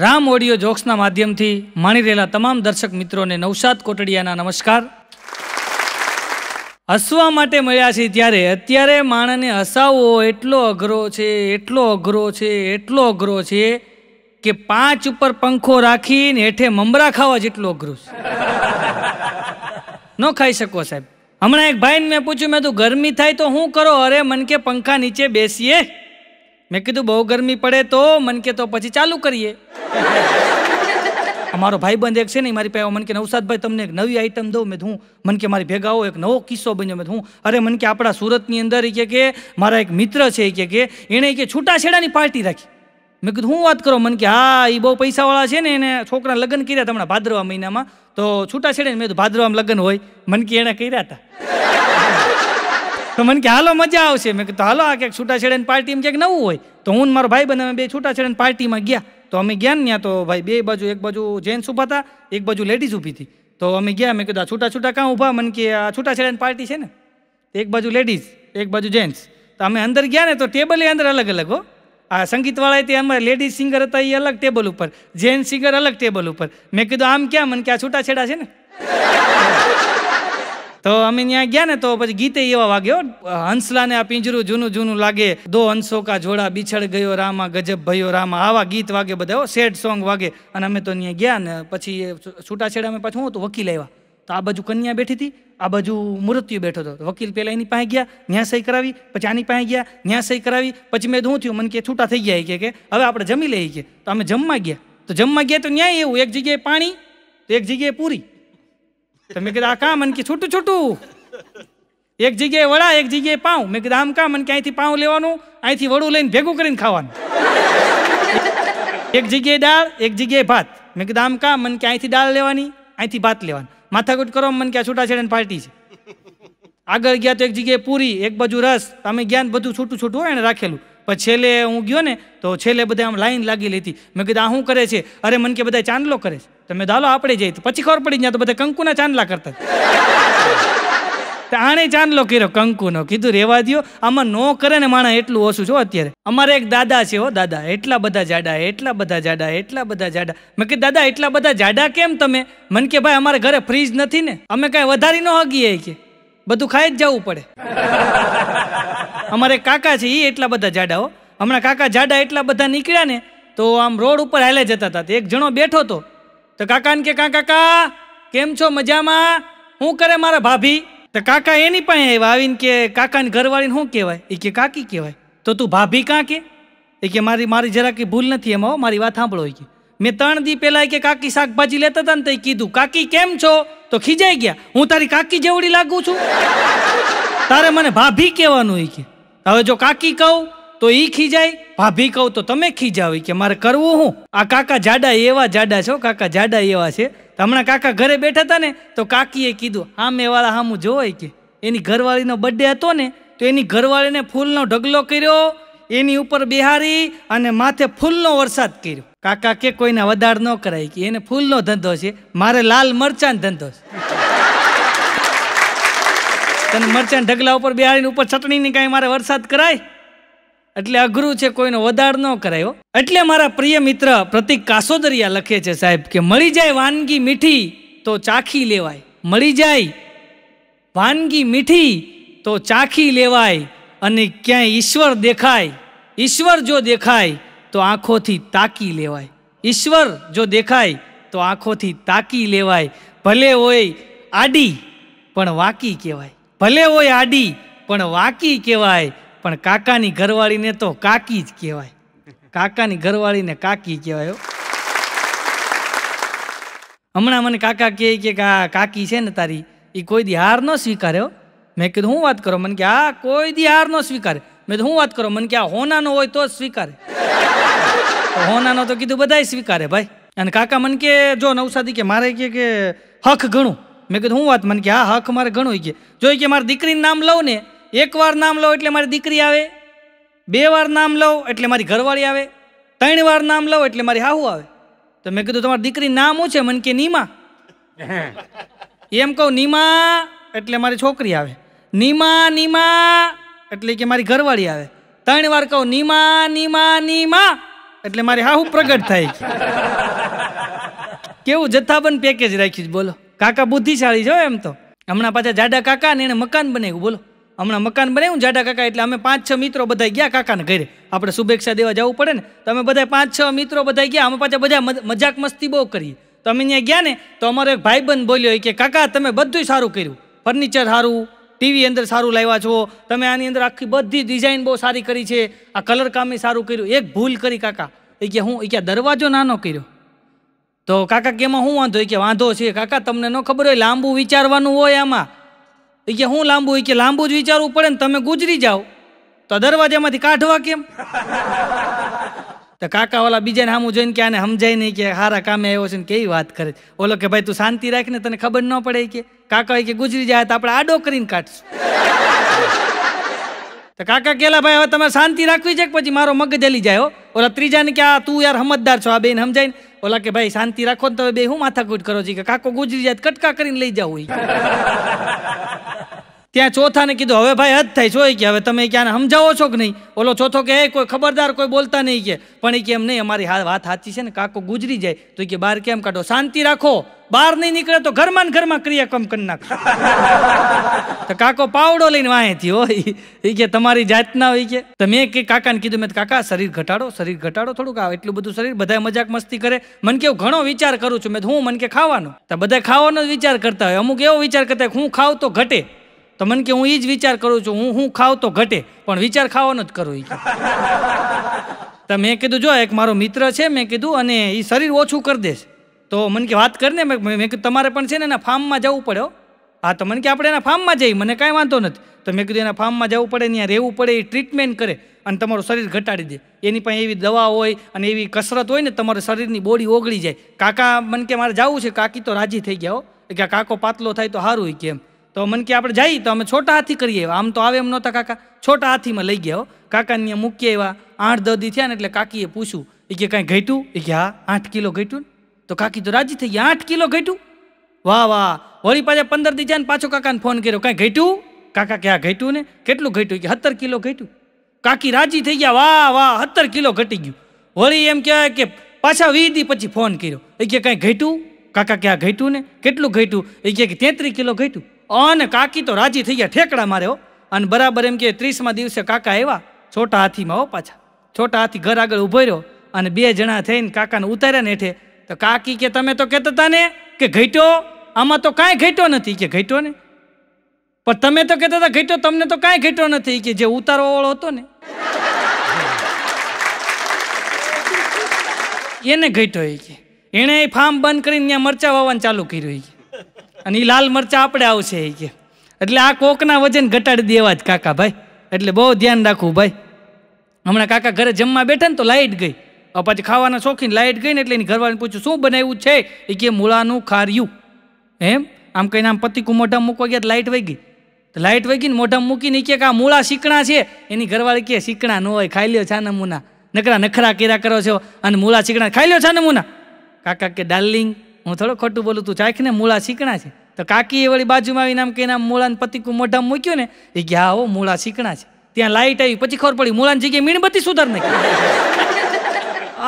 Ram audio જોક્સના માધ્યમથી માણી રહેલા તમામ દર્શક મિત્રોને નવસાદ કોટડિયાના નમસ્કાર હસવા માટે મળ્યા છે ત્યારે અત્યારે માણસને હસાવવો એટલો અઘરો છે એટલો અઘરો છે એટલો અઘરો છે કે પાંચ ઉપર પંખો રાખીને હેઠે મમરા ખાવા જેટલો અઘરું છે ન ખાઈ શકો સાહેબ હમણાં એક ભાઈને મેં પૂછ્યું મેં તું ગરમી થાય તો હું કરો અરે મન કે પંખા નીચે બેસીએ મેં કીધું બહુ ગરમી પડે તો મન કે તો પછી ચાલુ કરીએ અમારો ભાઈબંધ એક છે ને મારી પાસે મન કે નવસાદભાઈ તમને એક નવી આઈટમ દઉં મેં હું મન કે મારી ભેગા ભેગાઓ એક નવો કિસ્સો બન્યો મેં હું અરે મન કે આપણા સુરતની અંદર એ કે મારા એક મિત્ર છે એ કે એણે કે છૂટાછેડાની પાર્ટી રાખી મેં કીધું હું વાત કરો મન કે હા એ બહુ પૈસાવાળા છે ને એને છોકરા લગ્ન કર્યા હતા હમણાં ભાદરવા મહિનામાં તો છૂટા છૂટાછેડા મેં કીધું ભાદરવામાં લગ્ન હોય મન કે એણે કર્યા હતા તો મન કે હાલો મજા આવશે મેં કીધું હાલો આ ક્યાંક છૂટાછેડાની પાર્ટી એમ ક્યાંક નવું હોય તો હું મારો ભાઈ બંધ અમે બે છૂટા છેડે પાર્ટીમાં ગયા તો અમે ગયા ને ત્યાં તો ભાઈ બે બાજુ એક બાજુ જેન્ટ્સ ઊભા હતા એક બાજુ લેડીઝ ઊભી હતી તો અમે ગયા મેં કીધું આ છૂટા છૂટા કાં ઊભા મને કે આ છૂટા છેડાની પાર્ટી છે ને એક બાજુ લેડીઝ એક બાજુ જેન્ટ્સ તો અમે અંદર ગયા ને તો ટેબલે અંદર અલગ અલગ હો આ સંગીતવાળા તે અમારે લેડીઝ સિંગર હતા એ અલગ ટેબલ ઉપર જેન્ટ્સ સિંગર અલગ ટેબલ ઉપર મેં કીધું આમ ક્યાં મને કે આ છૂટાછેડા છે ને તો અમે ત્યાં ગયા ને તો પછી ગીતે એવા વાગ્યો હંસલાને આ પિંજરું જૂનું જૂનું લાગે દો હંસો કા જોડા બિછડ ગયો રામા ગજબ ભયો રામા આવા ગીત વાગે બધા સેડ સોંગ વાગે અને અમે તો ત્યાં ગયા ને પછી છૂટાછેડા અમે પાછું હું તો વકીલ આવ્યા તો આ બાજુ કન્યા બેઠી હતી આ બાજુ મૃત્યુ બેઠો હતો વકીલ પહેલાં એની પાસે ગયા ન્યા સહી કરાવી પછી આની પાસે ગયા ન્યા સહી કરાવી પછી મેં ધું થયું મને કે છૂટા થઈ ગયા કે હવે આપણે જમી લઈએ કે તો અમે જમવા ગયા તો જમવા ગયા તો ન્યાય એવું એક જગ્યાએ પાણી તો એક જગ્યાએ પૂરી તમે કીધું આ કા મને કે છૂટું છૂટું એક જગ્યાએ વડા એક જગ્યાએ પાઉં મેં કીધું આમ કા મન કે અહીંથી પાઉં લેવાનું અહીંથી વડું લઈને ભેગું કરીને ખાવાનું એક જગ્યાએ દાળ એક જગ્યાએ ભાત મેં કીધું આમ કા મન કે અહીંથી દાળ લેવાની અહીંથી ભાત લેવાનું માથાકૂટ કરો મન કે આ છૂટાછેડાની પાર્ટી છે આગળ ગયા તો એક જગ્યાએ પૂરી એક બાજુ રસ તમે જ્ઞાન બધું છૂટું છૂટું હોય એને રાખેલું પણ છેલ્લે હું ગયો ને તો છેલ્લે બધા આમ લાઈન લાગી લેતી મેં કીધું આ શું કરે છે અરે મન કે બધા ચાંદલો કરે છે તો મેં દાલો આપણે જઈએ પછી ખબર પડી ગયા તો બધા કંકુના ચાંદલા કરતા આણે ચાંદલો કર્યો કંકુનો કીધું રેવા દો આમાં નો કરે ને માણા એટલું ઓછું છો અત્યારે અમારે એક દાદા છે હો દાદા એટલા બધા જાડા એટલા બધા જાડા એટલા બધા જાડા મેં કે દાદા એટલા બધા જાડા કેમ તમે મન કે ભાઈ અમારે ઘરે ફ્રીજ નથી ને અમે કાંઈ વધારી ન હગીએ કે બધું ખાઈ જ જવું પડે અમારે કાકા છે એ એટલા બધા જાડાઓ હમણાં કાકા જાડા એટલા બધા નીકળ્યા ને તો આમ રોડ ઉપર હાલે જતા હતા એક જણો બેઠો હતો તો કાકાને કે કાકા કેમ છો મજામાં હું કરે મારા ભાભી તો કાકા એની પાસે આવ્યા આવીને કે કાકાની ઘરવાળીને શું કહેવાય એ કે કાકી કહેવાય તો તું ભાભી કાં કે એ કે મારી મારી જરા કે ભૂલ નથી એમાં મારી વાત સાંભળો કે મેં ત્રણ દી પહેલાં કે કાકી શાકભાજી લેતા હતા ને તે કીધું કાકી કેમ છો તો ખીજાઈ ગયા હું તારી કાકી જેવડી લાગુ છું તારે મને ભાભી કહેવાનું એ કે હવે જો કાકી કહું તો એ ખીજાય ભાભી કહું તો તમે ખીજાવી કે મારે કરવું હું આ કાકા જાડા એવા જાડા છો કાકા જાડા એવા છે હમણાં કાકા ઘરે બેઠા હતા ને તો કાકીએ કીધું હામે વાળા હામું જોવાય કે એની ઘરવાળીનો બર્થડે હતો ને તો એની ઘરવાળીને ફૂલનો ઢગલો કર્યો એની ઉપર બિહારી અને માથે ફૂલનો વરસાદ કર્યો કાકા કે કોઈને વધાર ન કરાય કે એને ફૂલનો ધંધો છે મારે લાલ મરચાંનો ધંધો છે તને મરચાં ઢગલા ઉપર બિહારીને ઉપર ચટણીની કાંઈ મારે વરસાદ કરાય એટલે અઘરું છે કોઈનો વધાર ન કરાયો એટલે મારા પ્રિય મિત્ર પ્રતિક કાસોદરિયા લખે છે સાહેબ કે મળી જાય વાનગી મીઠી તો ચાખી લેવાય મળી જાય વાનગી મીઠી તો ચાખી લેવાય અને ક્યાંય ઈશ્વર દેખાય ઈશ્વર જો દેખાય તો આંખોથી તાકી લેવાય ઈશ્વર જો દેખાય તો આંખોથી તાકી લેવાય ભલે હોય આડી પણ વાકી કહેવાય ભલે હોય આડી પણ વાકી કહેવાય પણ કાકાની ઘરવાળીને તો કાકી જ કહેવાય કાકાની ઘરવાળીને કાકી કહેવાય હમણાં મને કાકા કહે કે કાકી છે ને તારી એ કોઈ દી હાર ન સ્વીકાર્યો મેં કીધું હું વાત કરો મને કે આ કોઈ દી હાર ન સ્વીકારે મેં તો હું વાત કરો મને કે આ હોનાનો હોય તો જ સ્વીકારે હોનાનો તો કીધું બધાય સ્વીકારે ભાઈ અને કાકા મને કે જો નવસાદી કે મારે કે હક ઘણું મેં કીધું હું વાત મને કે હા હક મારે ઘણું કે જોઈ કે મારી દીકરીનું નામ લઉં ને એકવાર નામ લઉં એટલે મારી દીકરી આવે બે વાર નામ લઉં એટલે મારી ઘરવાળી આવે ત્રણ વાર નામ લઉં એટલે મારી હાહુ આવે તો મેં કીધું તમારી દીકરી નામ છે મન કે નીમા એમ કહું નીમા એટલે મારી છોકરી આવે નીમા નીમા એટલે કે મારી ઘરવાળી આવે ત્રણ વાર કહું નીમા નીમા નીમા એટલે મારી હાહુ પ્રગટ થાય કેવું જથ્થાબંધ પેકેજ રાખ્યું બોલો કાકા બુદ્ધિશાળી છો એમ તો હમણાં પાછા જાડા કાકા ને એને મકાન બનાવ્યું બોલો હમણાં મકાન બનાવ્યું જાડા કાકા એટલે અમે પાંચ છ મિત્રો બધા ગયા કાકાને ઘરે આપણે શુભેચ્છા દેવા જવું પડે ને તો અમે બધા પાંચ છ મિત્રો બધા ગયા અમે પાછા બધા મજાક મસ્તી બહુ કરીએ તો અમે ત્યાં ગયા ને તો અમારો એક ભાઈબંધ બોલ્યો કે કાકા તમે બધું સારું કર્યું ફર્નિચર સારું ટીવી અંદર સારું લાવ્યા છો તમે આની અંદર આખી બધી ડિઝાઇન બહુ સારી કરી છે આ કલર કામે સારું કર્યું એક ભૂલ કરી કાકા એ કે હું એ કે દરવાજો નાનો કર્યો તો કાકા કે એમાં શું વાંધો એ કે વાંધો છે કાકા તમને ન ખબર હોય લાંબુ વિચારવાનું હોય આમાં એ કે શું લાંબુ એ કે લાંબુ જ વિચારવું પડે ને તમે ગુજરી જાઓ તો દરવાજામાંથી કાઢવા કેમ તો કાકા ઓલા બીજાને સામું જોઈને કે આને સમજાય નહીં કે હારા કામે આવ્યો છે ને કેવી વાત કરે ઓલો કે ભાઈ તું શાંતિ રાખ ને તને ખબર ન પડે કે કાકા કે ગુજરી જાય તો આપણે આડો કરીને કાઢશું તો કાકા કેલા ભાઈ હવે તમે શાંતિ રાખવી છે કે પછી મારો મગજ હલી જાય ઓલા ત્રીજાને કે આ તું યાર સમજદાર છો આ બેન સમજાય ઓલા કે ભાઈ શાંતિ રાખો ને તમે બે હું માથાકૂટ કરો છો કે કાકો ગુજરી જાય કટકા કરીને લઈ જાવ ત્યાં ચોથાને કીધું હવે ભાઈ હદ થાય છો કે હવે તમે ક્યાં સમજાવો છો કે નહીં ઓલો ચોથો કે કોઈ ખબરદાર કોઈ બોલતા નહીં કે પણ એ કેમ નહીં અમારી વાત સાચી છે ને કાકો ગુજરી જાય તો કે બહાર કેમ કાઢો શાંતિ રાખો બહાર નહીં નીકળે તો ઘરમાં ને ઘરમાં ક્રિયાક્રમ કરી નાખશે તો કાકો પાવડો લઈને વાંહેથી હોય એ કે તમારી જાતના હોય કે મેં કે કાકાને કીધું મેં કાકા શરીર ઘટાડો શરીર ઘટાડો થોડુંક આવે એટલું બધું શરીર બધા મજાક મસ્તી કરે મને કેવું ઘણો વિચાર કરું છું મેં હું મને કે ખાવાનો તો બધા ખાવાનો જ વિચાર કરતા હોય અમુક એવો વિચાર કરતા હોય હું ખાવ તો ઘટે તો મને કે હું એ જ વિચાર કરું છું હું હું ખાવ તો ઘટે પણ વિચાર ખાવાનો જ કરું એ તો મેં કીધું જો એક મારો મિત્ર છે મેં કીધું અને એ શરીર ઓછું કરી દેશે તો મને કે વાત કરીને મેં મેં કીધું તમારે પણ છે ને એના ફાર્મમાં જવું પડે હા તો મને કે આપણે એના ફાર્મમાં જઈએ મને કાંઈ વાંધો નથી તો મેં કીધું એના ફાર્મમાં જવું પડે ત્યાં રહેવું પડે એ ટ્રીટમેન્ટ કરે અને તમારું શરીર ઘટાડી દે એની પાસે એવી દવા હોય અને એવી કસરત હોય ને તમારા શરીરની બોડી ઓગળી જાય કાકા મને કે મારે જવું છે કાકી તો રાજી થઈ ગયા હો કે કાકો પાતલો થાય તો સારું કે કેમ તો મને કે આપણે જઈએ તો અમે છોટા હાથી કરીએ આમ તો આવે એમ નહોતા કાકા છોટા હાથીમાં લઈ ગયા હો કાકાને મૂકીએ એવા આઠ દદી થયા ને એટલે કાકીએ પૂછ્યું એ કે કાંઈ ઘટ્યું એ કે હા આઠ કિલો ઘટ્યું તો કાકી તો રાજી થઈ આઠ કિલો ઘટ્યું વાહ વાહ વળી પાછા પંદર દી જાય પાછો કાકાને ફોન કર્યો કાંઈ ઘટ્યું કાકા કે આ ઘટ્યું ને કેટલું ઘટ્યું કે સત્તર કિલો ઘટ્યું કાકી રાજી થઈ ગયા વાહ વાહ સત્તર કિલો ઘટી ગયું વળી એમ કહેવાય કે પાછા વીધી પછી ફોન કર્યો એ કે કાંઈ ઘટ્યું કાકા કે આ ઘટ્યું ને કેટલું ઘટ્યું એ કે તેત્રીસ કિલો ઘટ્યું અને કાકી તો રાજી થઈ ગયા ઠેકડા મારે અને બરાબર એમ કે ત્રીસમાં દિવસે કાકા આવ્યા છોટા હાથીમાં હો પાછા છોટા હાથી ઘર આગળ ઊભો રહ્યો અને બે જણા થઈને કાકાને ઉતાર્યા ને હેઠે તો કાકી કે તમે તો કહેતા હતા ને કે ઘટ્યો આમાં તો કાંઈ ઘટ્યો નથી કે ઘટ્યો ને પણ તમે તો કહેતા હતા ઘટ્યો તમને તો કાંઈ ઘટ્યો નથી કે જે ઉતારવાવાળો હતો ને એને ઘટ્યો એ કે એણે ફાર્મ બંધ કરીને ત્યાં મરચાં વાવવાનું ચાલુ કર્યું એ કે અને એ લાલ મરચાં આપણે આવશે એ કે એટલે આ કોકના વજન ઘટાડી દેવા જ કાકા ભાઈ એટલે બહુ ધ્યાન રાખવું ભાઈ હમણાં કાકા ઘરે જમવા બેઠા ને તો લાઈટ ગઈ પછી ખાવાના શોખીન લાઇટ ગઈને એટલે એની ઘરવાળાને પૂછ્યું શું બનાવ્યું છે એ કે મૂળાનું ખાર્યું એમ આમ કહીને આમ પતિકું મોઢામાં મૂકવા ગયા લાઈટ વહી ગઈ તો લાઇટ વહી ગઈને મોઢામાં મૂકીને કે આ મૂળા શીકણા છે એની ઘરવાળી કે શીકણા ન હોય ખાઈ લ્યો છાના મૂના નકરા નખરા કેરા કરો છો અને મૂળા શીકણા ખાઈ લ્યો છાના મૂના કાકા કે ડાર્લિંગ હું થોડો ખોટું બોલું તું ચાખને મૂળા શીકણા છે તો કાકી એ વળી બાજુમાં આવીને આમ કહીને આમ મૂળાને પતિકું મોઢામાં મૂક્યું ને એ કે હા હો મૂળા શીકણા છે ત્યાં લાઇટ આવી પછી ખબર પડી મૂળાની જગ્યાએ મીણબત્તી સુધાર નહીં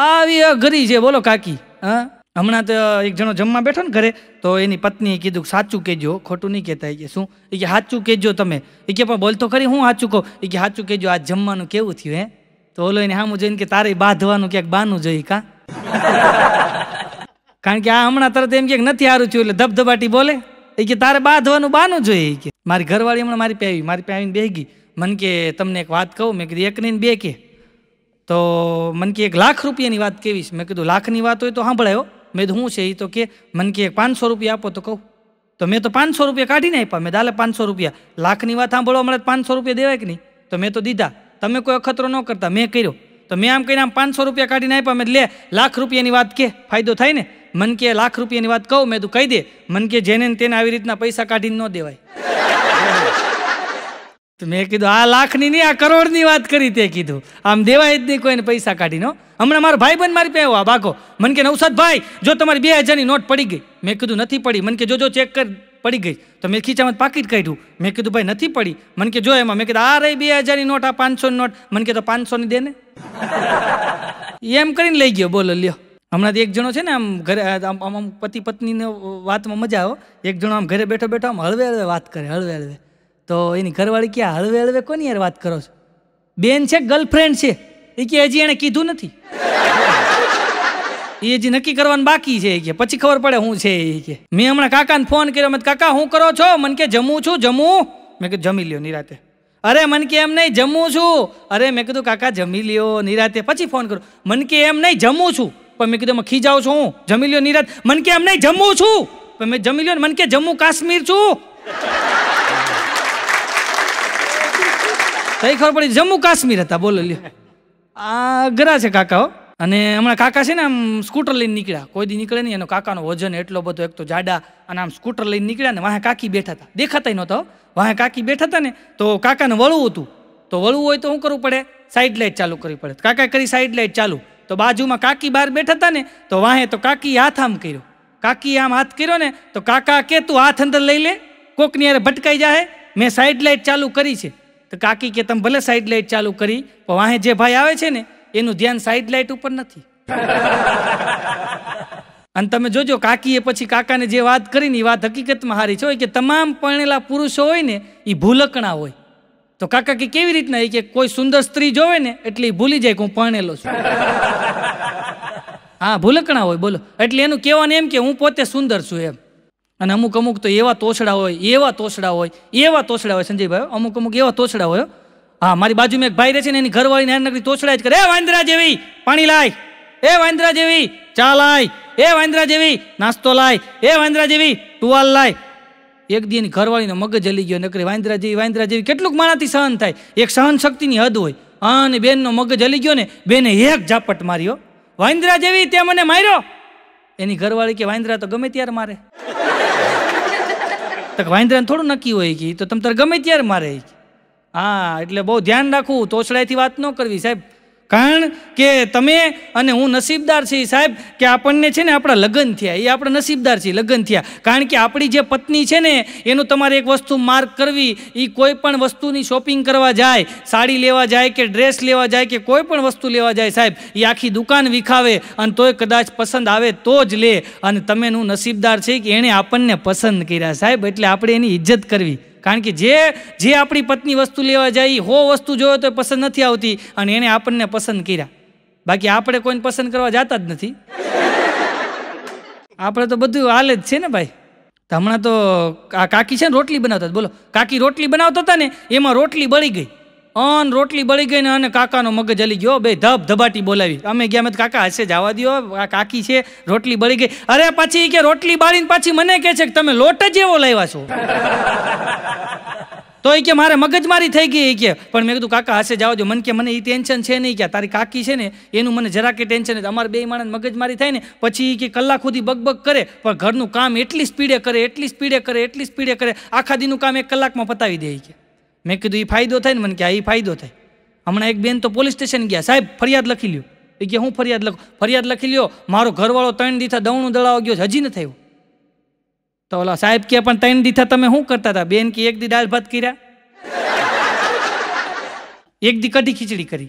આવી અઘરી છે બોલો કાકી હા હમણાં તો એક જણો જમવા બેઠો ને ઘરે તો એની પત્નીએ કીધું સાચું કહેજો ખોટું નહીં કહેતા એ કે શું એ કે સાચું કહેજો તમે એ કે પણ બોલતો ખરી હું સાચું કહું એ કે સાચું કહેજો આ જમવાનું કેવું થયું હે તો ઓલો એને સામું જોઈને કે તારે બાંધવાનું ક્યાંક બાનું જોઈ કા કારણ કે આ હમણાં તરત એમ કે નથી હારું થયું એટલે ધબધબાટી બોલે એ કે તારે બાંધવાનું બાનું જોઈએ કે મારી ઘરવાળી હમણાં મારી પે આવી મારી પે આવીને બેહી ગઈ મને કે તમને એક વાત કહું મેં કીધી એક નહીં બે કે તો મન કે એક લાખ રૂપિયાની વાત કેવી મેં કીધું લાખની વાત હોય તો સાંભળાયો મેં કીધું શું છે એ તો કે મન કે પાંચસો રૂપિયા આપો તો કહું તો મેં તો પાંચસો રૂપિયા કાઢીને આપ્યા મેં દાલે પાંચસો રૂપિયા લાખની વાત સાંભળવા મળે પાંચસો રૂપિયા દેવાય કે નહીં તો મેં તો દીધા તમે કોઈ અખતરો ન કરતા મેં કર્યો તો મેં આમ કહીને આમ પાંચસો રૂપિયા કાઢીને આપ્યા મેં લે લાખ રૂપિયાની વાત કે ફાયદો થાય ને મન કે લાખ રૂપિયાની વાત કહું મેં તું કહી દે મન કે જેને તેને આવી રીતના પૈસા કાઢીને ન દેવાય તો મેં કીધું આ લાખની નહીં આ કરોડની વાત કરી તે કીધું આમ દેવાય જ નહીં કોઈને પૈસા કાઢીનો હમણાં મારો ભાઈ બંધ મારી પાસે આવ્યો બાકો મને કે નવસાદ ભાઈ જો તમારી બે હજારની નોટ પડી ગઈ મેં કીધું નથી પડી મને કે જો ચેક કર પડી ગઈ તો મેં ખીચામાં પાકીટ કાઢ્યું મેં કીધું ભાઈ નથી પડી મન કે જો એમાં મેં કીધું આ રહી બે હજારની નોટ આ પાંચસોની નોટ મન કે તો પાંચસોની દે ને એમ કરીને લઈ ગયો બોલો લ્યો હમણાંથી એક જણો છે ને આમ ઘરે આમ આમ પતિ પત્નીને વાતમાં મજા આવો એક જણો આમ ઘરે બેઠો બેઠો આમ હળવે હળવે વાત કરે હળવે હળવે તો એની ઘરવાળી કે હળવે હળવે કોની યાર વાત કરો છો બેન છે ગર્લફ્રેન્ડ છે એ કે હજી એણે કીધું નથી એ હજી નક્કી કરવાનું બાકી છે કે પછી ખબર પડે શું છે એ કે મેં હમણાં કાકાને ફોન કર્યો મેં કાકા હું કરો છો મને કે જમું છું જમું મેં કીધું જમી લ્યો નિરાતે અરે મને કે એમ નહીં જમું છું અરે મેં કીધું કાકા જમી લ્યો નિરાતે પછી ફોન કરો મને કે એમ નહીં જમું છું પણ મેં કીધું ખી જાઉં છું જમી લ્યો નિરાત મને કે એમ નહીં જમું છું પણ મેં જમી લ્યો ને મને કે જમ્મુ કાશ્મીર છું તો એ ખબર પડી જમ્મુ કાશ્મીર હતા બોલો લ્યો આ અઘરા છે કાકાઓ અને હમણાં કાકા છે ને આમ સ્કૂટર લઈને નીકળ્યા કોઈ દી નીકળે નહીં એનો કાકાનો વજન એટલો બધો એક તો જાડા અને આમ સ્કૂટર લઈને નીકળ્યા ને વાહે કાકી બેઠા હતા દેખાતા નહોતો વાહે કાકી બેઠા હતા ને તો કાકાને વળવું હતું તો વળવું હોય તો શું કરવું પડે સાઈડ લાઇટ ચાલુ કરવી પડે કાકા કરી સાઈડ લાઇટ ચાલુ તો બાજુમાં કાકી બહાર બેઠા હતા ને તો વાહે તો કાકી હાથ આમ કર્યો કાકી આમ હાથ કર્યો ને તો કાકા કે તું હાથ અંદર લઈ લે કોકની યારે ભટકાઈ જાય મેં સાઈડ લાઇટ ચાલુ કરી છે કે કાકી કે તમે ભલે સાઈડ લાઇટ ચાલુ કરી પણ વાહે જે ભાઈ આવે છે ને એનું ધ્યાન સાઈડ લાઇટ ઉપર નથી અને તમે જોજો કાકીએ પછી કાકાને જે વાત કરીને એ વાત હકીકતમાં હારી છે કે તમામ પરણેલા પુરુષો હોય ને એ ભૂલકણા હોય તો કાકા કે કેવી રીતના એ કે કોઈ સુંદર સ્ત્રી જોવે ને એટલે ભૂલી જાય કે હું પરણેલો છું હા ભૂલકણા હોય બોલો એટલે એનું કહેવાનું એમ કે હું પોતે સુંદર છું એમ અને અમુક અમુક તો એવા તોછડા હોય એવા તોછડા હોય એવા તોછડા હોય સંજયભાઈ અમુક અમુક એવા તોછડા હોય હા મારી બાજુમાં એક ભાઈ રહે છે ને એની ઘરવાળીને નકરી તોછડા જ કરે એ વાંદરા જેવી પાણી લાય એ વાંદરા જેવી ચા લાય એ વાંદરા જેવી નાસ્તો લાય એ વાંદરા જેવી ટુવાલ લાય એક દી એની ઘરવાળીનો મગજ હલી ગયો નકરી વાંદરા જેવી વાંદરા જેવી કેટલુંક મારાથી સહન થાય એક સહન શક્તિની હદ હોય હા અને બેનનો મગજ હલી ગયો ને બેને એક ઝાપટ માર્યો વાંદરા જેવી તે મને માર્યો એની ઘરવાળી કે વાંદરા તો ગમે ત્યારે મારે તો વાંદરાને થોડું નક્કી હોય કે તો તમે તારે ગમે ત્યારે મારે હા એટલે બહુ ધ્યાન રાખવું તોછડાથી વાત ન કરવી સાહેબ કારણ કે તમે અને હું નસીબદાર છીએ સાહેબ કે આપણને છે ને આપણા લગ્ન થયા એ આપણે નસીબદાર છીએ લગ્ન થયા કારણ કે આપણી જે પત્ની છે ને એનું તમારે એક વસ્તુ માર્ક કરવી એ કોઈ પણ વસ્તુની શોપિંગ કરવા જાય સાડી લેવા જાય કે ડ્રેસ લેવા જાય કે કોઈ પણ વસ્તુ લેવા જાય સાહેબ એ આખી દુકાન વિખાવે અને તોય કદાચ પસંદ આવે તો જ લે અને તમે હું નસીબદાર છે કે એણે આપણને પસંદ કર્યા સાહેબ એટલે આપણે એની ઇજ્જત કરવી કારણ કે જે જે આપણી પત્ની વસ્તુ લેવા જાય હો વસ્તુ જોયો તો પસંદ નથી આવતી અને એને આપણને પસંદ કર્યા બાકી આપણે કોઈને પસંદ કરવા જતા જ નથી આપણે તો બધું હાલે જ છે ને ભાઈ હમણાં તો આ કાકી છે ને રોટલી બનાવતા બોલો કાકી રોટલી બનાવતા હતા ને એમાં રોટલી બળી ગઈ અન રોટલી બળી ગઈ ને અને કાકાનો મગજ હલી ગયો બે ધબ ધબાટી બોલાવી અમે ગયા મેં કાકા હશે જવા દો આ કાકી છે રોટલી બળી ગઈ અરે પાછી કે રોટલી બાળીને પાછી મને કે છે કે તમે લોટ જ એવો લાવ્યા છો તો એ કે મારે મગજમારી થઈ ગઈ એ કે પણ મેં કીધું કાકા હશે જવા દો મને કે મને એ ટેન્શન છે નહીં કે તારી કાકી છે ને એનું મને જરા કે ટેન્શન નથી અમારે બે માણસ મગજમારી થાય ને પછી કે કલાક સુધી બગબગ કરે પણ ઘરનું કામ એટલી સ્પીડે કરે એટલી સ્પીડે કરે એટલી સ્પીડે કરે આખા દીનું કામ એક કલાકમાં પતાવી દે કે મેં કીધું એ ફાયદો થાય ને મને કે એ ફાયદો થાય હમણાં એક બેન તો પોલીસ સ્ટેશન ગયા સાહેબ ફરિયાદ લખી લ્યો એ કે હું ફરિયાદ લખું ફરિયાદ લખી લ્યો મારો ઘરવાળો ત્રણ દીથા દવણું દળાવ ગયો હજી ન થયું તો ઓલા સાહેબ કે પણ ત્રણ દીથા તમે શું કરતા હતા બેન કે એક દી દાળ ભાત કર્યા એક દી કઢી ખીચડી કરી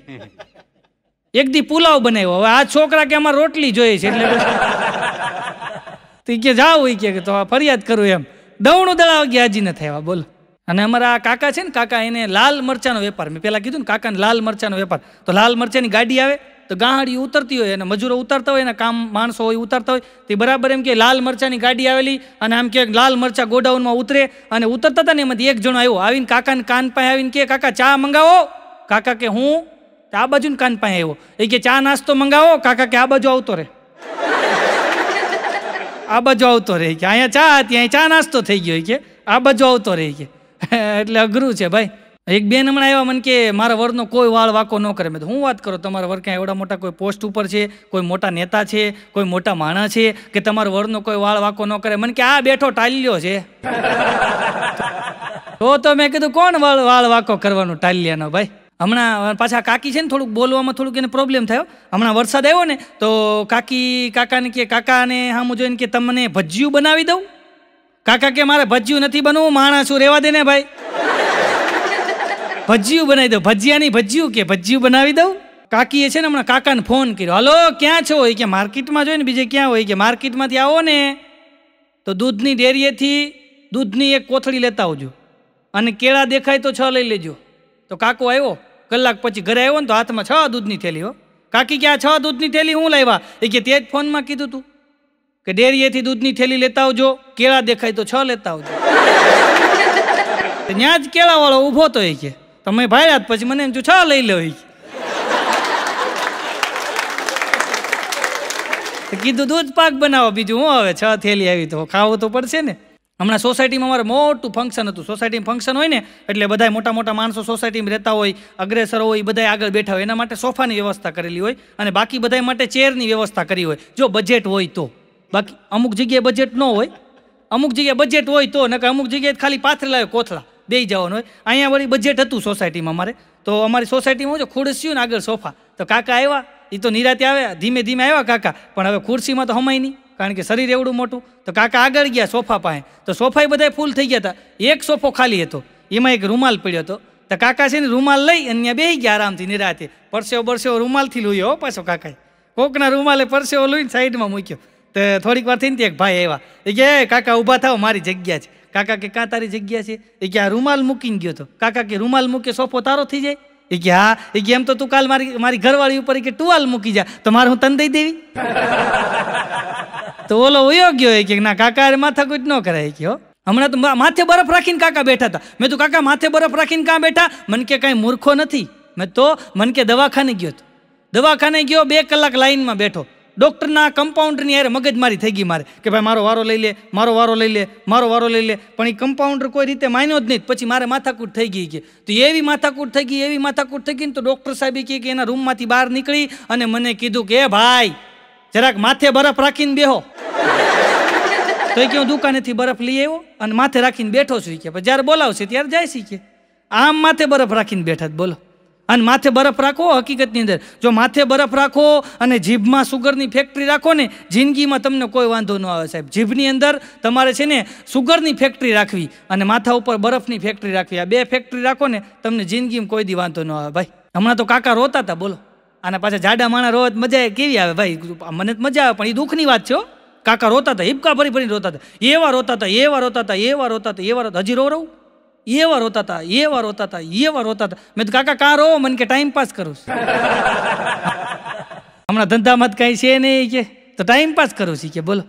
એક દી પુલાવ બનાવ્યો હવે આ છોકરા કે અમારે રોટલી જોઈએ છે એટલે તો કે જાવ એ કે તો ફરિયાદ કરું એમ દવણું દળાવ ગયા હજી ન થયા બોલો અને અમારા આ કાકા છે ને કાકા એને લાલ મરચાંનો વેપાર મેં પહેલાં કીધું ને કાકાને લાલ મરચાંનો વેપાર તો લાલ મરચાંની ગાડી આવે તો ગાડી ઉતરતી હોય અને મજૂરો ઉતારતા હોય અને કામ માણસો હોય ઉતારતા હોય તે બરાબર એમ કે લાલ મરચાંની ગાડી આવેલી અને આમ કે લાલ મરચાં ગોડાઉનમાં ઉતરે અને ઉતરતા હતા ને એમાંથી એક જણો આવ્યો આવીને કાકાને કાન પાસે આવીને કે કાકા ચા મંગાવો કાકા કે હું આ બાજુ કાન પાસે આવ્યો એ કે ચા નાસ્તો મંગાવો કાકા કે આ બાજુ આવતો રહે આ બાજુ આવતો રહે કે અહીંયા ચા હતી અહીંયા ચા નાસ્તો થઈ ગયો કે આ બાજુ આવતો રહે કે એટલે અઘરું છે ભાઈ એક બેન હમણાં એવા મને કે મારા વર્ગનો કોઈ વાળ વાકો ન કરે મેં તો હું વાત કરો તમારા વર્ગ ક્યાં એવડા મોટા કોઈ પોસ્ટ ઉપર છે કોઈ મોટા નેતા છે કોઈ મોટા માણા છે કે તમારા વર્ગનો કોઈ વાળ વાકો ન કરે મને કે આ બેઠો ટાલ્યો છે તો તો મેં કીધું કોણ વાળ વાળ વાકો કરવાનો ટાલ્યાનો ભાઈ હમણાં પાછા કાકી છે ને થોડુંક બોલવામાં થોડુંક એને પ્રોબ્લેમ થયો હમણાં વરસાદ આવ્યો ને તો કાકી કાકાને કે કાકાને સામું જોઈને કે તમને ભજ્યું બનાવી દઉં કાકા કે મારે ભજીયું નથી બનવું માણસ હું રહેવા દે ને ભાઈ ભજીયું બનાવી દઉં ભજીયાની ભજીયું કે ભજીયું બનાવી દઉં કાકીએ છે ને હમણાં કાકાને ફોન કર્યો હલો ક્યાં છો એ કે માર્કેટમાં જોઈએ ને બીજે ક્યાં હોય કે માર્કેટમાંથી આવો ને તો દૂધની ડેરીએથી દૂધની એક કોથળી લેતા આવજો અને કેળા દેખાય તો છ લઈ લેજો તો કાકો આવ્યો કલાક પછી ઘરે આવ્યો ને તો હાથમાં છ દૂધની થેલી હો કાકી કે આ છ દૂધની થેલી હું લાવ્યા એ કે તે જ ફોનમાં કીધું તું કે ડેરીએથી દૂધની થેલી લેતા આવજો કેળા દેખાય તો છ લેતા આવજો ત્યાં જ કેળાવાળો ઊભો તો એ કે તમે ભાઈ પછી મને એમ છું છ લઈ લો કીધું દૂધ પાક બનાવો બીજું હું હવે છ થેલી આવી તો ખાવું તો પડશે ને હમણાં સોસાયટીમાં અમારે મોટું ફંક્શન હતું સોસાયટીમાં ફંક્શન હોય ને એટલે બધા મોટા મોટા માણસો સોસાયટીમાં રહેતા હોય અગ્રેસરો હોય એ બધા આગળ બેઠા હોય એના માટે સોફાની વ્યવસ્થા કરેલી હોય અને બાકી બધા માટે ચેરની વ્યવસ્થા કરી હોય જો બજેટ હોય તો બાકી અમુક જગ્યાએ બજેટ ન હોય અમુક જગ્યાએ બજેટ હોય તો નકર અમુક જગ્યાએ ખાલી પાથરેલા લાવે કોથળા દઈ જવાનું હોય અહીંયા વળી બજેટ હતું સોસાયટીમાં અમારે તો અમારી સોસાયટીમાં જો ખુરશીઓ ને આગળ સોફા તો કાકા આવ્યા એ તો નિરાતે આવ્યા ધીમે ધીમે આવ્યા કાકા પણ હવે ખુરશીમાં તો હમાય નહીં કારણ કે શરીર એવડું મોટું તો કાકા આગળ ગયા સોફા પાસે તો સોફાએ બધા ફૂલ થઈ ગયા હતા એક સોફો ખાલી હતો એમાં એક રૂમાલ પડ્યો હતો તો કાકા છે ને રૂમાલ લઈ અને ત્યાં બેસી ગયા આરામથી નિરાતે પરસેવો બરસેવો રૂમાલથી લુયો લૂયો પાછો કાકાએ કોકના રૂમાલે પરસેવો લઈને સાઈડમાં મૂક્યો તે થોડીક વાર થઈને એક ભાઈ આવ્યા એ કે કાકા ઊભા થાવ મારી જગ્યા છે કાકા કે કાં તારી જગ્યા છે એ કે આ રૂમાલ મૂકીને ગયો હતો કાકા કે રૂમાલ મૂકે સોફો તારો થઈ જાય એ કે હા એ કે એમ તો તું કાલ મારી મારી ઘરવાળી ઉપર કે ટુવાલ મૂકી જા તો મારે હું તન દઈ દેવી તો ઓલો વયો ગયો એ કે ના કાકા માથા માથાકૂટ ન કરાય કે હો હમણાં તો માથે બરફ રાખીને કાકા બેઠા હતા મેં તો કાકા માથે બરફ રાખીને કાં બેઠા મન કે કાંઈ મૂર્ખો નથી મેં તો મન કે દવાખાને ગયો હતો દવાખાને ગયો બે કલાક લાઈનમાં બેઠો ડૉક્ટરના કમ્પાઉન્ડરની યારે મગજમારી થઈ ગઈ મારે કે ભાઈ મારો વારો લઈ લે મારો વારો લઈ લે મારો વારો લઈ લે પણ એ કમ્પાઉન્ડર કોઈ રીતે માન્યો જ નહીં પછી મારે માથાકૂટ થઈ ગઈ કે તો એવી માથાકૂટ થઈ ગઈ એવી માથાકૂટ થઈ ગઈ ને તો ડૉક્ટર સાહેબ કહે કે એના રૂમમાંથી બહાર નીકળી અને મને કીધું કે ભાઈ જરાક માથે બરફ રાખીને બેહો તો એ કે દુકાનેથી બરફ લઈ આવ્યો અને માથે રાખીને બેઠો છું કે પછી જ્યારે બોલાવશે ત્યારે જાય છે કે આમ માથે બરફ રાખીને બેઠા જ બોલો અને માથે બરફ રાખો હકીકતની અંદર જો માથે બરફ રાખો અને જીભમાં સુગરની ફેક્ટરી રાખો ને જિંદગીમાં તમને કોઈ વાંધો ન આવે સાહેબ જીભની અંદર તમારે છે ને સુગરની ફેક્ટરી રાખવી અને માથા ઉપર બરફની ફેક્ટરી રાખવી આ બે ફેક્ટરી રાખો ને તમને જિંદગીમાં કોઈ દી વાંધો ન આવે ભાઈ હમણાં તો કાકા રોતા હતા બોલો અને પાછા જાડા માણા રોવા મજા કેવી આવે ભાઈ મને તો મજા આવે પણ એ દુઃખની વાત છે કાકા રોતા હતા હિપકા ભરી ભરીને રોતા હતા એવા રોતા હતા એવા રોતા હતા એવા રોતા હતા એવા રોતા હજી રો રહું એ વાર રોતા હતા એ વાર રોતા હતા એ વાર રોતા હતા મેં તો કાકા કાં રો મને કે ટાઈમ પાસ કરું છું હમણાં ધંધામાં જ કાંઈ છે નહીં કે તો ટાઈમ પાસ કરું છું કે બોલો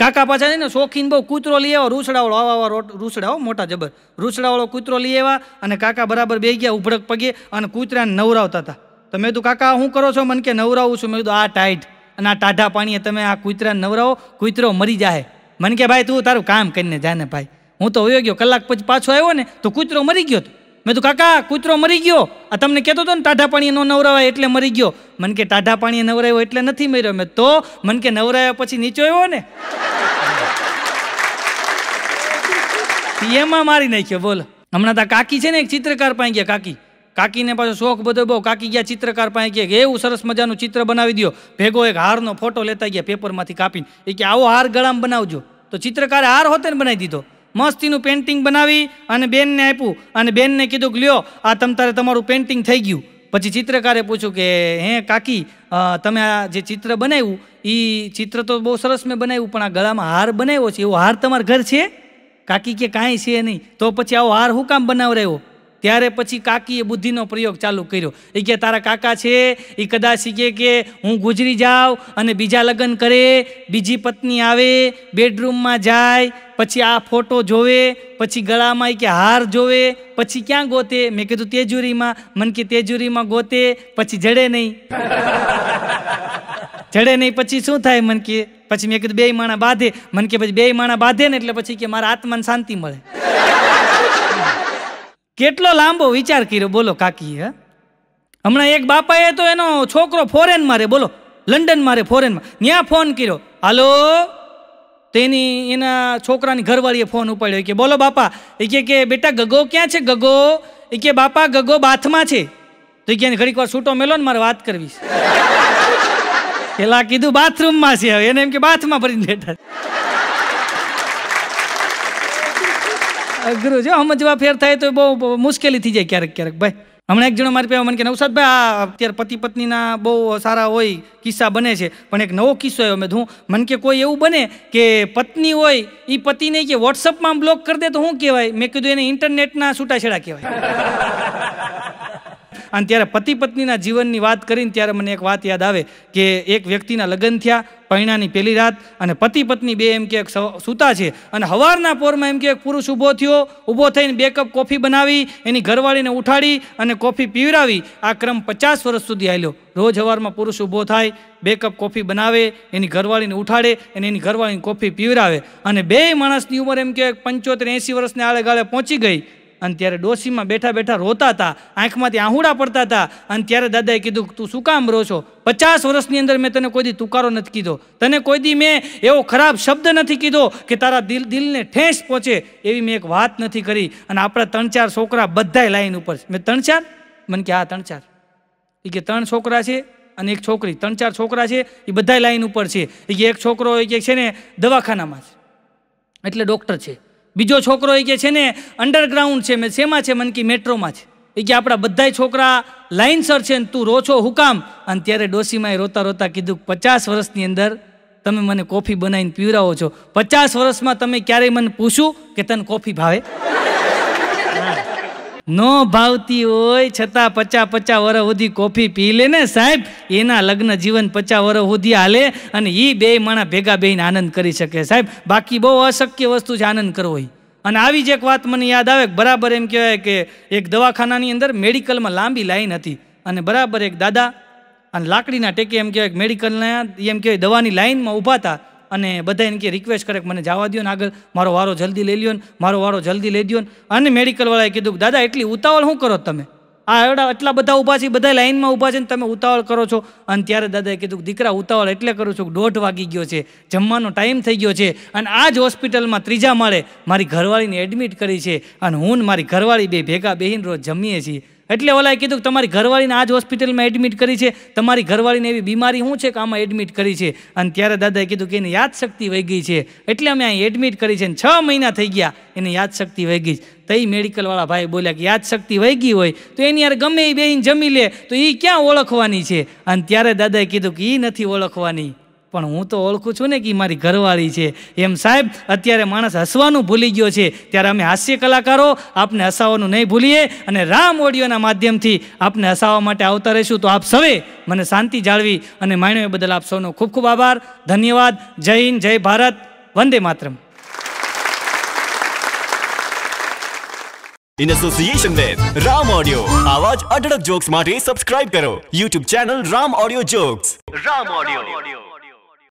કાકા પાછા ને શોખીન બહુ કૂતરો લઈ આવ્યો રૂસડાવાળો આવા આવા રૂસડાઓ મોટા જબર રૂસડાવાળો કૂતરો લઈ આવ્યા અને કાકા બરાબર બે ગયા ઉભડક પગે અને કૂતરાને નવરાવતા હતા તો મેં તું કાકા હું કરો છો મને કે નવરાવું છું મેં કીધું આ ટાઈટ અને આ ટાઢા પાણીએ તમે આ કૂતરાને નવરાવો કૂતરો મરી જાય મને કે ભાઈ તું તારું કામ કરીને જાને ભાઈ હું તો વયો ગયો કલાક પછી પાછો આવ્યો ને તો કૂતરો મરી ગયો હતો મેં તો કાકા કૂતરો મરી ગયો આ તમને કહેતો હતો ને ટાઢા પાણીએ ન નવરાવાય એટલે મરી ગયો મન કે ટાઢા પાણીએ નવરાવ્યો એટલે નથી મર્યો મેં તો મન કે નવરાવ્યા પછી નીચો આવ્યો ને એમાં મારી નાખ્યો બોલો હમણાં તો કાકી છે ને એક ચિત્રકાર પાસે ગયા કાકી કાકીને પાછો શોખ બધો બહુ કાકી ગયા ચિત્રકાર પાસે કે એવું સરસ મજાનું ચિત્ર બનાવી દો ભેગો એક હારનો ફોટો લેતા ગયા પેપરમાંથી કાપીને એ કે આવો હાર ગળામાં બનાવજો તો ચિત્રકારે હાર હોતે ને બનાવી દીધો મસ્તીનું પેઇન્ટિંગ બનાવી અને બેનને આપ્યું અને બેનને કીધું કે લ્યો આ તમ તારે તમારું પેઇન્ટિંગ થઈ ગયું પછી ચિત્રકારે પૂછ્યું કે હે કાકી તમે આ જે ચિત્ર બનાવ્યું એ ચિત્ર તો બહુ સરસ મેં બનાવ્યું પણ આ ગળામાં હાર બનાવ્યો છે એવો હાર તમારા ઘર છે કાકી કે કાંઈ છે નહીં તો પછી આવો હાર હું કામ બનાવ રહ્યો ત્યારે પછી કાકીએ બુદ્ધિનો પ્રયોગ ચાલુ કર્યો એ કે તારા કાકા છે એ કદાચ કે કે હું ગુજરી જાઉં અને બીજા લગ્ન કરે બીજી પત્ની આવે બેડરૂમમાં જાય પછી આ ફોટો જોવે પછી ગળામાં કે હાર જોવે પછી ક્યાં ગોતે મેં કીધું તેજુરીમાં મન કે તેજુરીમાં ગોતે પછી જડે નહીં જડે નહીં પછી શું થાય મન કે પછી મેં કીધું બે માણા બાંધે મન કે પછી બે માણા બાંધે ને એટલે પછી કે મારા આત્માને શાંતિ મળે કેટલો લાંબો વિચાર કર્યો બોલો કાકી હા હમણાં એક બાપાએ તો એનો છોકરો ફોરેન મારે બોલો લંડન મારે ફોરેનમાં ત્યાં ફોન કર્યો હાલો તેની એના છોકરાની ઘરવાળીએ ફોન ઉપાડ્યો કે બોલો બાપા એ કે કે બેટા ગગો ક્યાં છે ગગો એ કે બાપા ગગો બાથમાં છે તો એ કે ઘડીક વાર છૂટો મેલો ને મારે વાત કરવી પેલા કીધું બાથરૂમમાં છે હવે એને એમ કે બાથમાં ભરીને બેઠા અઘરું છે સમજવા ફેર થાય તો બહુ મુશ્કેલી થઈ જાય ક્યારેક ક્યારેક ભાઈ હમણાં એક જણો મારી પાસે મને કે નવસાદભાઈ આ અત્યારે પતિ પત્નીના બહુ સારા હોય કિસ્સા બને છે પણ એક નવો કિસ્સો આવ્યો મેં હું મને કે કોઈ એવું બને કે પત્ની હોય એ પતિને કે વોટ્સઅપમાં બ્લોક કરી દે તો શું કહેવાય મેં કીધું એને ઇન્ટરનેટના છૂટાછેડા કહેવાય અને ત્યારે પતિ પત્નીના જીવનની વાત કરીને ત્યારે મને એક વાત યાદ આવે કે એક વ્યક્તિના લગ્ન થયા પૈણાની પહેલી રાત અને પતિ પત્ની બે એમ કે એક સૂતા છે અને હવારના પોરમાં એમ કે એક પુરુષ ઊભો થયો ઊભો થઈને બે કપ કોફી બનાવી એની ઘરવાળીને ઉઠાડી અને કોફી પીવરાવી આ ક્રમ પચાસ વર્ષ સુધી આવ્યો રોજ હવારમાં પુરુષ ઊભો થાય બે કપ કોફી બનાવે એની ઘરવાળીને ઉઠાડે અને એની ઘરવાળીને કોફી પીવડાવે અને બે માણસની ઉંમર એમ કે પંચોતેર એંસી વર્ષને આળે ગાળે પહોંચી ગઈ અને ત્યારે ડોસીમાં બેઠા બેઠા રોતા હતા આંખમાંથી આહુડા પડતા હતા અને ત્યારે દાદાએ કીધું તું શું કામ રહો છો પચાસ વર્ષની અંદર મેં તને કોઈ દી તુકારો નથી કીધો તને કોઈ દી મેં એવો ખરાબ શબ્દ નથી કીધો કે તારા દિલ દિલને ઠેસ પહોંચે એવી મેં એક વાત નથી કરી અને આપણા ત્રણ ચાર છોકરા બધાય લાઈન ઉપર મેં ત્રણ ચાર મને કે આ ત્રણ ચાર એ કે ત્રણ છોકરા છે અને એક છોકરી ત્રણ ચાર છોકરા છે એ બધાય લાઈન ઉપર છે એ કે એક છોકરો એ કે છે ને દવાખાનામાં છે એટલે ડૉક્ટર છે બીજો છોકરો એ કે છે ને અંડરગ્રાઉન્ડ છે મેં શેમાં છે મન કે મેટ્રોમાં છે એ કે આપણા બધાય છોકરા લાઇનસર છે ને તું રોછો હુકામ અને ત્યારે ડોસીમાએ રોતા રોતા કીધું પચાસ વર્ષની અંદર તમે મને કોફી બનાવીને પીવરાવો છો પચાસ વર્ષમાં તમે ક્યારેય મને પૂછું કે તને કોફી ભાવે ન ભાવતી હોય છતાં પચા પચા વર સુધી કોફી પી લે ને સાહેબ એના લગ્ન જીવન પચા વર સુધી હાલે અને એ બે માણા ભેગા બેને આનંદ કરી શકે સાહેબ બાકી બહુ અશક્ય વસ્તુ છે આનંદ કરવો અને આવી જ એક વાત મને યાદ આવે બરાબર એમ કહેવાય કે એક દવાખાનાની અંદર મેડિકલમાં લાંબી લાઈન હતી અને બરાબર એક દાદા અને લાકડીના ટેકે એમ કહેવાય મેડિકલના એમ કહેવાય દવાની લાઈનમાં ઊભા હતા અને બધા એને કે રિક્વેસ્ટ કરે કે મને જવા દો ને આગળ મારો વારો જલ્દી લઈ લ્યો ને મારો વારો જલ્દી લઈ દો ને અને મેડિકલવાળાએ કીધું દાદા એટલી ઉતાવળ શું કરો તમે આ એવડા એટલા બધા ઊભા છે બધા લાઈનમાં ઊભા છે ને તમે ઉતાવળ કરો છો અને ત્યારે દાદાએ કીધું દીકરા ઉતાવળ એટલે કરું છું દોઢ વાગી ગયો છે જમવાનો ટાઈમ થઈ ગયો છે અને આ જ હોસ્પિટલમાં ત્રીજા માળે મારી ઘરવાળીને એડમિટ કરી છે અને હું મારી ઘરવાળી બે ભેગા બેહીને રોજ જમીએ છીએ એટલે ઓલાએ કીધું કે તમારી ઘરવાળીને આ જ હોસ્પિટલમાં એડમિટ કરી છે તમારી ઘરવાળીને એવી બીમારી શું છે કે આમાં એડમિટ કરી છે અને ત્યારે દાદાએ કીધું કે એની યાદશક્તિ વહી ગઈ છે એટલે અમે અહીં એડમિટ કરી છે અને છ મહિના થઈ ગયા એની યાદશક્તિ વહી ગઈ એ મેડિકલવાળા ભાઈ બોલ્યા કે યાદશક્તિ વહી ગઈ હોય તો એની યાર ગમે એ બેહીને જમી લે તો એ ક્યાં ઓળખવાની છે અને ત્યારે દાદાએ કીધું કે એ નથી ઓળખવાની પણ હું તો ઓળખું છું ને કે મારી ઘરવાળી છે એમ સાહેબ અત્યારે માણસ હસવાનું ભૂલી ગયો છે ત્યારે અમે હાસ્ય કલાકારો આપને હસાવવાનું નહીં ભૂલીએ અને રામ ઓડિયોના માધ્યમથી આપને હસાવવા માટે આવતા રહીશું તો આપ સવે મને શાંતિ જાળવી અને માણ્યો બદલ આપ સૌનો ખૂબ ખૂબ આભાર ધન્યવાદ જય હિન્દ જય ભારત વંદે માતરમ in association with Ram audio આવાજ અઢળક જોક્સ માટે સબસ્ક્રાઇબ કરો YouTube channel Ram audio jokes Ram audio